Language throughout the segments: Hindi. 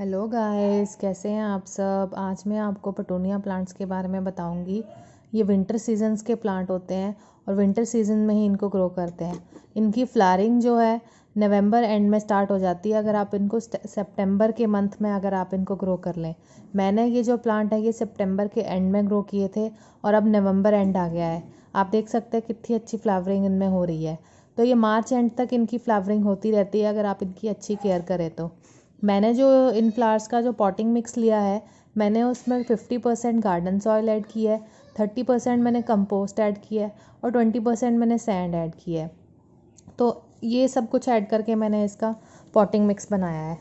हेलो गाइस कैसे हैं आप सब आज मैं आपको पटोनिया प्लांट्स के बारे में बताऊंगी ये विंटर सीजन्स के प्लांट होते हैं और विंटर सीजन में ही इनको ग्रो करते हैं इनकी फ्लारिंग जो है नवंबर एंड में स्टार्ट हो जाती है अगर आप इनको सितंबर के मंथ में अगर आप इनको ग्रो कर लें मैंने ये जो प्लांट है ये सितंबर के एंड में ग्रो किए थे और अब नवंबर एंड आ गया है आप देख सकते हैं कितनी अच्छी फ्लावरिंग इनमें हो रही है तो ये मार्च एंड तक इनकी फ्लावरिंग होती रहती है अगर आप इनकी अच्छी केयर करें तो मैंने जो इन फ्लावर्स का जो पॉटिंग मिक्स लिया है मैंने उसमें fifty percent garden soil add किया है थर्टी परसेंट मैंने कंपोस्ट ऐड किया है और ट्वेंटी परसेंट मैंने सैंड ऐड किया है तो ये सब कुछ ऐड करके मैंने इसका पॉटिंग मिक्स बनाया है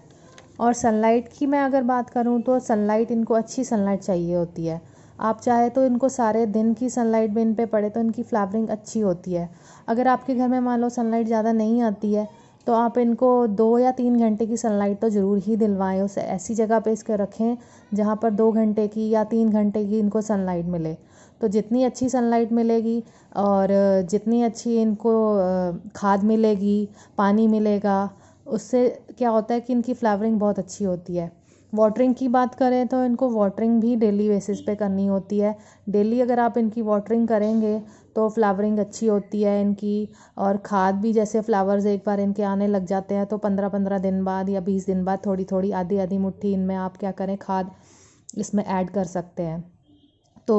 और सनलाइट की मैं अगर बात करूँ तो सनलाइट इनको अच्छी सनलाइट चाहिए होती है आप चाहे तो इनको सारे दिन की सनलाइट भी इन पर पड़े तो इनकी फ्लावरिंग अच्छी होती है अगर आपके घर में मान लो सनलाइट ज़्यादा नहीं आती है तो आप इनको दो या तीन घंटे की सनलाइट तो ज़रूर ही दिलवाएं उस ऐसी जगह पे इसके रखें जहाँ पर दो घंटे की या तीन घंटे की इनको सनलाइट मिले तो जितनी अच्छी सनलाइट मिलेगी और जितनी अच्छी इनको खाद मिलेगी पानी मिलेगा उससे क्या होता है कि इनकी फ्लावरिंग बहुत अच्छी होती है वाटरिंग की बात करें तो इनको वाटरिंग भी डेली बेसिस पे करनी होती है डेली अगर आप इनकी वाटरिंग करेंगे तो फ्लावरिंग अच्छी होती है इनकी और खाद भी जैसे फ्लावर्स एक बार इनके आने लग जाते हैं तो पंद्रह पंद्रह दिन बाद या बीस दिन बाद थोड़ी थोड़ी आधी आधी मुट्ठी इनमें आप क्या करें खाद इसमें ऐड कर सकते हैं तो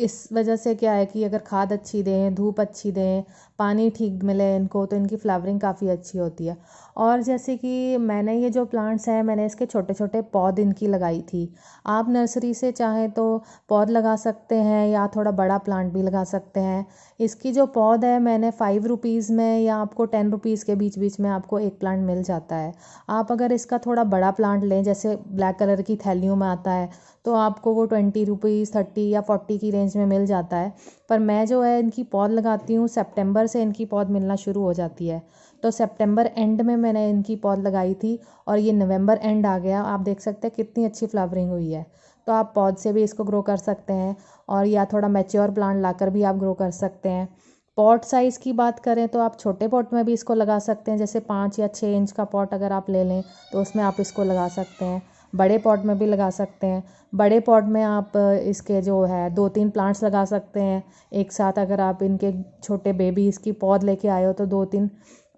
इस वजह से क्या है कि अगर खाद अच्छी दें धूप अच्छी दें पानी ठीक मिले इनको तो इनकी फ्लावरिंग काफ़ी अच्छी होती है और जैसे कि मैंने ये जो प्लांट्स हैं मैंने इसके छोटे छोटे पौध इनकी लगाई थी आप नर्सरी से चाहें तो पौध लगा सकते हैं या थोड़ा बड़ा प्लांट भी लगा सकते हैं इसकी जो पौध है मैंने फ़ाइव रुपीज़ में या आपको टेन रुपीज़ के बीच बीच में आपको एक प्लांट मिल जाता है आप अगर इसका थोड़ा बड़ा प्लांट लें जैसे ब्लैक कलर की थैलियों में आता है तो आपको वो ट्वेंटी रुपीज़ थर्टी या फोर्टी की रेंज में मिल जाता है पर मैं जो है इनकी पौध लगाती हूँ सेप्टेम्बर से इनकी पौध मिलना शुरू हो जाती है तो सेप्टेम्बर एंड में मैंने इनकी पौध लगाई थी और ये नवंबर एंड आ गया आप देख सकते हैं कितनी अच्छी फ्लावरिंग हुई है तो आप पौध से भी इसको ग्रो कर सकते हैं और या थोड़ा मेच्योर प्लांट लाकर भी आप ग्रो कर सकते हैं पॉट साइज़ की बात करें तो आप छोटे पॉट में भी इसको लगा सकते हैं जैसे पाँच या छः इंच का पॉट अगर आप ले लें तो उसमें आप इसको लगा सकते हैं बड़े पॉट में भी लगा सकते हैं बड़े पॉट में आप इसके जो है दो तीन प्लांट्स लगा सकते हैं एक साथ अगर आप इनके छोटे बेबी इसकी पौध लेके आए हो तो दो तीन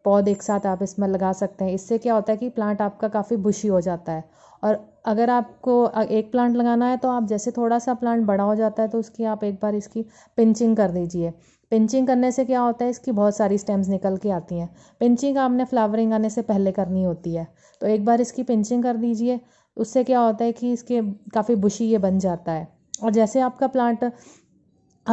पौध एक साथ आप इसमें लगा सकते हैं इससे क्या होता है कि प्लांट आपका काफ़ी बुशी हो जाता है और अगर आपको एक प्लांट लगाना है तो आप जैसे थोड़ा सा प्लांट बड़ा हो जाता है तो उसकी आप एक बार इसकी पिंचिंग कर दीजिए पिंचिंग करने से क्या होता है इसकी बहुत सारी स्टेम्स निकल के आती हैं पिंचिंग आपने फ्लावरिंग आने से पहले करनी होती है तो एक बार इसकी पिंचिंग कर दीजिए उससे क्या होता है कि इसके काफ़ी बुशी ये बन जाता है और जैसे आपका प्लांट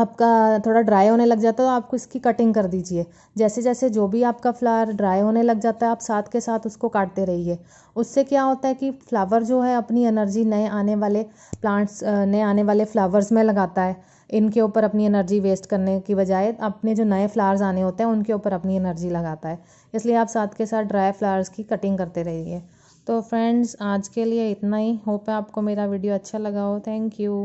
आपका थोड़ा ड्राई होने लग जाता है तो आपको इसकी कटिंग कर दीजिए जैसे जैसे जो भी आपका फ्लावर ड्राई होने लग जाता है आप साथ के साथ उसको काटते रहिए उससे क्या होता है कि फ्लावर जो है अपनी एनर्जी नए आने वाले प्लांट्स नए आने वाले फ्लावर्स में लगाता है इनके ऊपर अपनी एनर्जी वेस्ट करने की बजाय अपने जो नए फ्लावर्स आने होते हैं उनके ऊपर अपनी एनर्जी लगाता है इसलिए आप साथ के साथ ड्राई फ्लावर्स की कटिंग करते रहिए तो फ्रेंड्स आज के लिए इतना ही होप है आपको मेरा वीडियो अच्छा लगा हो थैंक यू